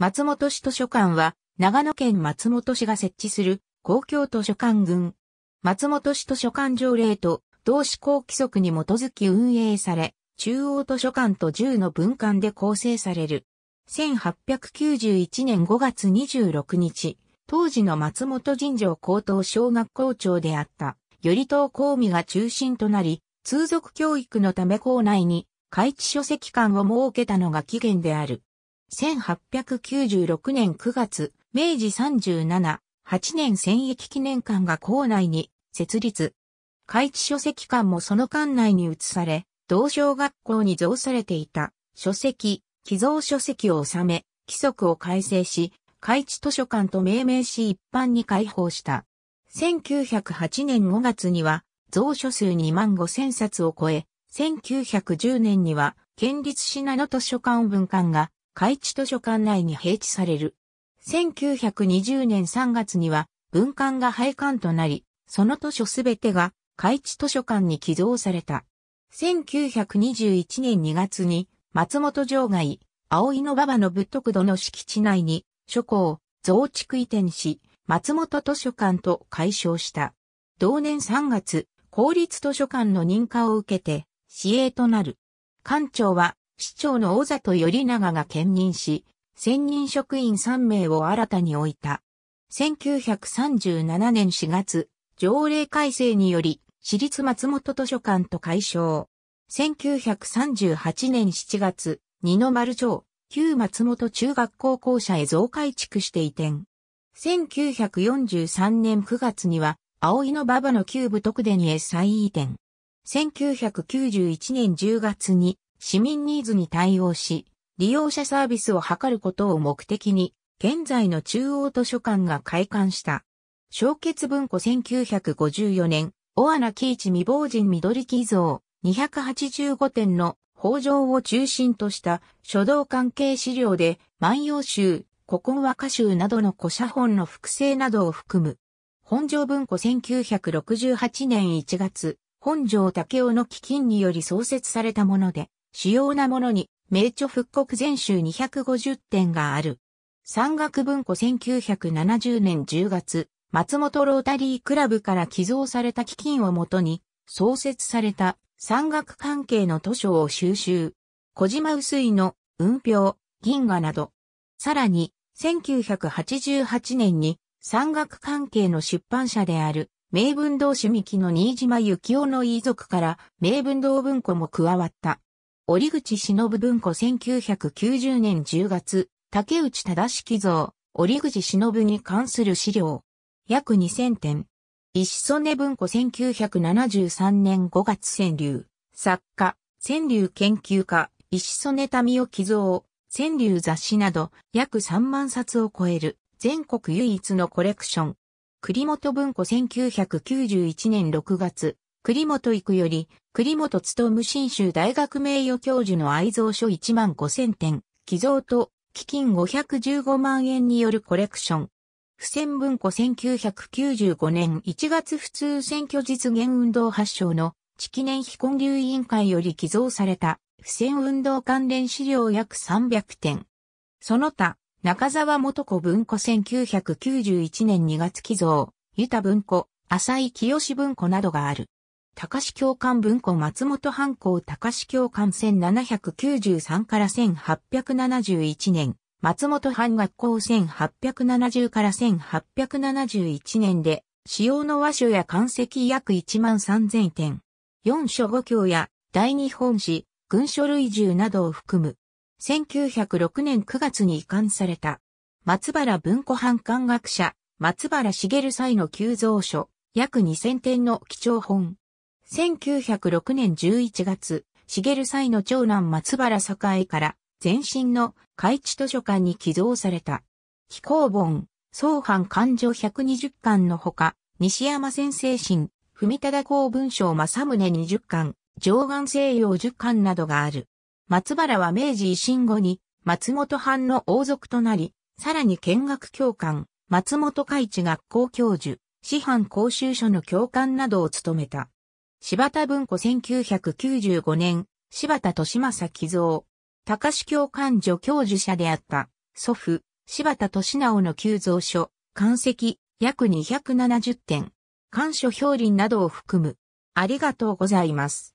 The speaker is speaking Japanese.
松本市図書館は、長野県松本市が設置する公共図書館群。松本市図書館条例と同志校規則に基づき運営され、中央図書館と10の分館で構成される。1891年5月26日、当時の松本尋常高等小学校長であった、頼東公美が中心となり、通俗教育のため校内に、開地書籍館を設けたのが起源である。1896年9月、明治37、8年戦役記念館が校内に設立。開地書籍館もその館内に移され、同小学校に増されていた書籍、寄贈書籍を収め、規則を改正し、開地図書館と命名し一般に開放した。1908年5月には、蔵書数2万5千冊を超え、1910年には、県立品の図書館文館が海地図書館内に併置される。1920年3月には文館が廃館となり、その図書すべてが海地図書館に寄贈された。1921年2月に松本城外、葵の馬場の仏徳土の敷地内に書庫増築移転し、松本図書館と解消した。同年3月、公立図書館の認可を受けて、市営となる。館長は市長の小里頼長が兼任し、専任職員3名を新たに置いた。1937年4月、条例改正により、私立松本図書館と解消。1938年7月、二の丸町、旧松本中学校校舎へ増改築して移転。1943年9月には、葵の馬場の旧部特殿へ再移転。1991年10月に市民ニーズに対応し、利用者サービスを図ることを目的に、現在の中央図書館が開館した。小結文庫1954年、オアナキーチ未亡人緑木像285点の法上を中心とした書道関係資料で、万葉集、古今和歌集などの古写本の複製などを含む。本庄文庫1968年1月、本庄武雄の基金により創設されたもので、主要なものに、名著復刻全集250点がある。山岳文庫1970年10月、松本ロータリークラブから寄贈された基金をもとに、創設された山岳関係の図書を収集。小島薄いの、雲氷、銀河など。さらに、1988年に山岳関係の出版社である、名文堂趣味記の新島幸雄の遺族から名文堂文庫も加わった。折口忍文庫1990年10月、竹内正式像、折口忍に関する資料。約2000点。石曽根文庫1973年5月川柳。作家、川柳研究家、石曽根民夫寄贈、川柳雑誌など約3万冊を超える全国唯一のコレクション。栗本文庫1991年6月、栗本行くより栗本勤新州大学名誉教授の愛蔵書1万5000点、寄贈と基金515万円によるコレクション。付箋文庫1995年1月普通選挙実現運動発祥の地記念非混流委員会より寄贈された付箋運動関連資料約300点。その他、中沢元子文庫1991年2月寄贈、ユタ文庫、浅井清文庫などがある。高志教官文庫松本藩校高志教官1793から1871年、松本藩学校1870から1871年で、使用の和書や漢石約1万3000点、四書五教や第二本誌、軍書類銃などを含む、1906年9月に移管された、松原文庫藩官学者、松原茂祭の急増書、約2000点の貴重本。1906年11月、茂祭の長男松原栄から前身の海地図書館に寄贈された。紀行本、総藩勘定120巻のほか、西山先生新、文忠公文章正宗20巻、上岸西洋10巻などがある。松原は明治維新後に松本藩の王族となり、さらに見学教官、松本海地学校教授、師範講習所の教官などを務めた。柴田文庫1995年、柴田利正寄贈。高志教官助教授者であった、祖父、柴田利直の旧蔵書、漢籍、約270点。官書表林などを含む。ありがとうございます。